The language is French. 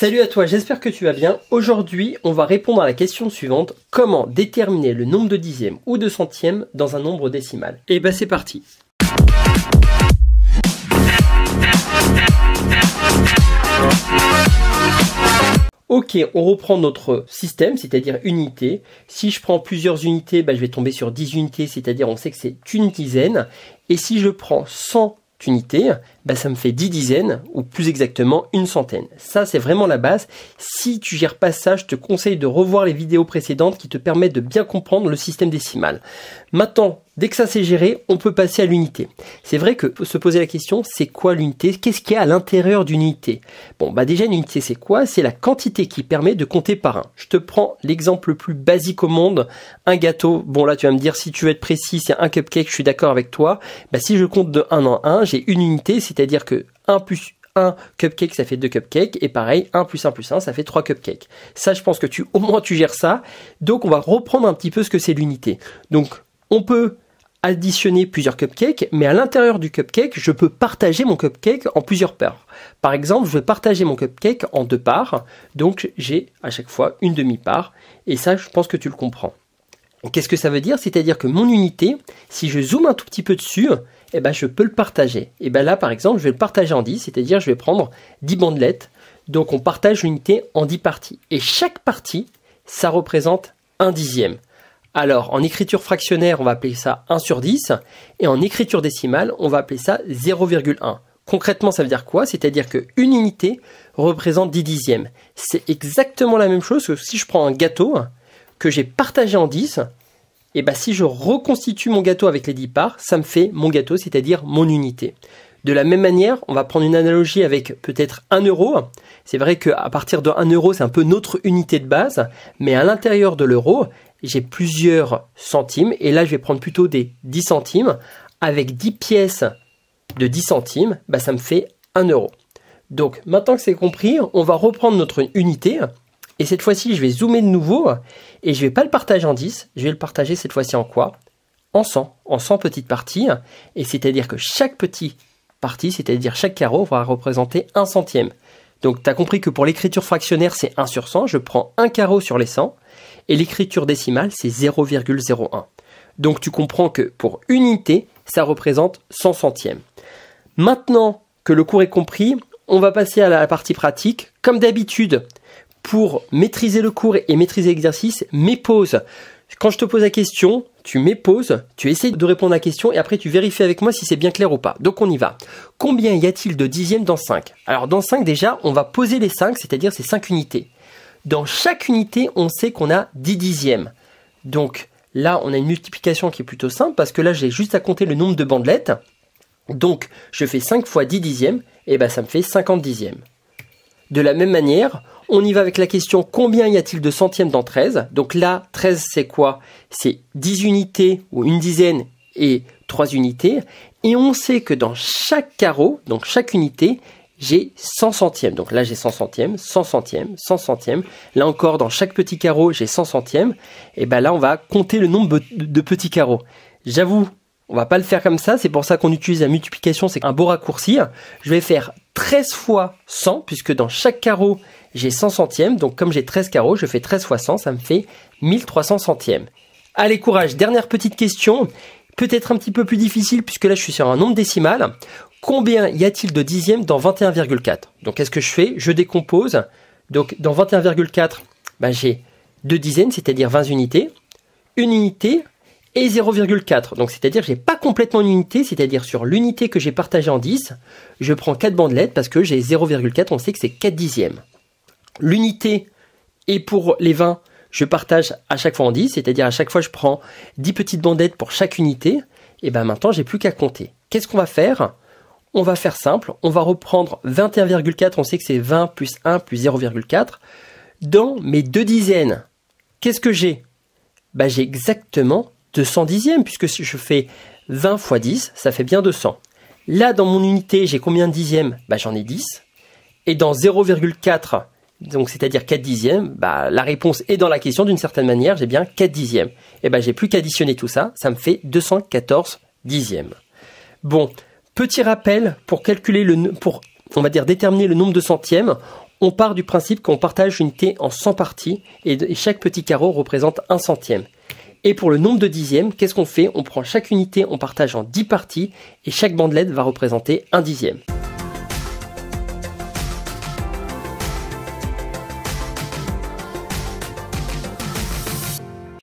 Salut à toi, j'espère que tu vas bien. Aujourd'hui, on va répondre à la question suivante. Comment déterminer le nombre de dixièmes ou de centièmes dans un nombre décimal Et eh ben c'est parti Ok, on reprend notre système, c'est-à-dire unité. Si je prends plusieurs unités, ben, je vais tomber sur 10 unités, c'est-à-dire on sait que c'est une dizaine. Et si je prends 100 unité, bah, ça me fait 10 dizaines, ou plus exactement une centaine. Ça, c'est vraiment la base. Si tu gères pas ça, je te conseille de revoir les vidéos précédentes qui te permettent de bien comprendre le système décimal. Maintenant, Dès que ça s'est géré, on peut passer à l'unité. C'est vrai que se poser la question, c'est quoi l'unité Qu'est-ce qu'il y a à l'intérieur d'une unité Bon, bah déjà une unité c'est quoi C'est la quantité qui permet de compter par un. Je te prends l'exemple le plus basique au monde, un gâteau. Bon là tu vas me dire si tu veux être précis, c'est un cupcake, je suis d'accord avec toi. Bah si je compte de 1 en 1, j'ai une unité, c'est-à-dire que 1 plus 1 cupcake, ça fait 2 cupcakes. Et pareil, 1 plus 1 plus 1, ça fait 3 cupcakes. Ça, je pense que tu, au moins, tu gères ça. Donc, on va reprendre un petit peu ce que c'est l'unité. Donc, on peut additionner plusieurs cupcakes, mais à l'intérieur du cupcake, je peux partager mon cupcake en plusieurs parts. Par exemple, je vais partager mon cupcake en deux parts, donc j'ai à chaque fois une demi-part, et ça, je pense que tu le comprends. Qu'est-ce que ça veut dire C'est-à-dire que mon unité, si je zoome un tout petit peu dessus, eh ben, je peux le partager. Et eh ben là, par exemple, je vais le partager en 10, c'est-à-dire je vais prendre 10 bandelettes. Donc on partage l'unité en 10 parties. Et chaque partie, ça représente un dixième. Alors, en écriture fractionnaire, on va appeler ça 1 sur 10, et en écriture décimale, on va appeler ça 0,1. Concrètement, ça veut dire quoi C'est-à-dire qu'une unité représente 10 dixièmes. C'est exactement la même chose que si je prends un gâteau que j'ai partagé en 10, et bien si je reconstitue mon gâteau avec les 10 parts, ça me fait mon gâteau, c'est-à-dire mon unité. De la même manière, on va prendre une analogie avec peut-être 1 euro. C'est vrai qu'à partir de 1 euro, c'est un peu notre unité de base, mais à l'intérieur de l'euro, j'ai plusieurs centimes, et là je vais prendre plutôt des 10 centimes, avec 10 pièces de 10 centimes, bah, ça me fait 1 euro. Donc maintenant que c'est compris, on va reprendre notre unité, et cette fois-ci je vais zoomer de nouveau, et je ne vais pas le partager en 10, je vais le partager cette fois-ci en quoi En 100, en 100 petites parties, et c'est-à-dire que chaque petite partie, c'est-à-dire chaque carreau va représenter 1 centième. Donc tu as compris que pour l'écriture fractionnaire c'est 1 sur 100, je prends un carreau sur les 100, et l'écriture décimale, c'est 0,01. Donc tu comprends que pour unité, ça représente 100 centièmes. Maintenant que le cours est compris, on va passer à la partie pratique. Comme d'habitude, pour maîtriser le cours et maîtriser l'exercice, mets pause. Quand je te pose la question, tu mets pause, tu essaies de répondre à la question et après tu vérifies avec moi si c'est bien clair ou pas. Donc on y va. Combien y a-t-il de dixièmes dans 5 Alors dans 5 déjà, on va poser les 5, c'est-à-dire ces 5 unités. Dans chaque unité, on sait qu'on a 10 dixièmes. Donc là, on a une multiplication qui est plutôt simple parce que là, j'ai juste à compter le nombre de bandelettes. Donc je fais 5 fois 10 dixièmes, et ben ça me fait 50 dixièmes. De la même manière, on y va avec la question combien y a-t-il de centièmes dans 13 Donc là, 13 c'est quoi C'est 10 unités ou une dizaine et 3 unités. Et on sait que dans chaque carreau, donc chaque unité, j'ai 100 centièmes. Donc là, j'ai 100 centièmes, 100 centièmes, 100 centièmes. Là encore, dans chaque petit carreau, j'ai 100 centièmes. Et ben là, on va compter le nombre de petits carreaux. J'avoue, on va pas le faire comme ça. C'est pour ça qu'on utilise la multiplication. C'est un beau raccourci. Je vais faire 13 fois 100, puisque dans chaque carreau, j'ai 100 centièmes. Donc comme j'ai 13 carreaux, je fais 13 fois 100. Ça me fait 1300 centièmes. Allez, courage. Dernière petite question. Peut-être un petit peu plus difficile puisque là je suis sur un nombre décimal. Combien y a-t-il de dixièmes dans 21,4 Donc qu'est-ce que je fais Je décompose. Donc dans 21,4, ben, j'ai deux dizaines, c'est-à-dire 20 unités, une unité et 0,4. Donc c'est-à-dire que je n'ai pas complètement une unité, c'est-à-dire sur l'unité que j'ai partagée en 10, je prends 4 bandelettes parce que j'ai 0,4, on sait que c'est 4 dixièmes. L'unité est pour les 20 je partage à chaque fois en 10, c'est-à-dire à chaque fois je prends 10 petites bandettes pour chaque unité, et ben maintenant j'ai plus qu'à compter. Qu'est-ce qu'on va faire On va faire simple, on va reprendre 21,4, on sait que c'est 20 plus 1 plus 0,4. Dans mes deux dizaines, qu'est-ce que j'ai ben, J'ai exactement 200 dixièmes, puisque si je fais 20 fois 10, ça fait bien 200. Là, dans mon unité, j'ai combien de dixièmes ben, J'en ai 10. Et dans 0,4, donc c'est-à-dire 4 dixièmes, bah, la réponse est dans la question d'une certaine manière, j'ai bien 4 dixièmes. Et eh ben j'ai plus qu'à additionner tout ça, ça me fait 214 dixièmes. Bon, petit rappel pour calculer le pour on va dire déterminer le nombre de centièmes, on part du principe qu'on partage une unité en 100 parties et, chaque petit carreau représente un centième. Et pour le nombre de dixièmes, qu'est-ce qu'on fait On prend chaque unité, on partage en 10 parties et chaque bandelette va représenter un dixième.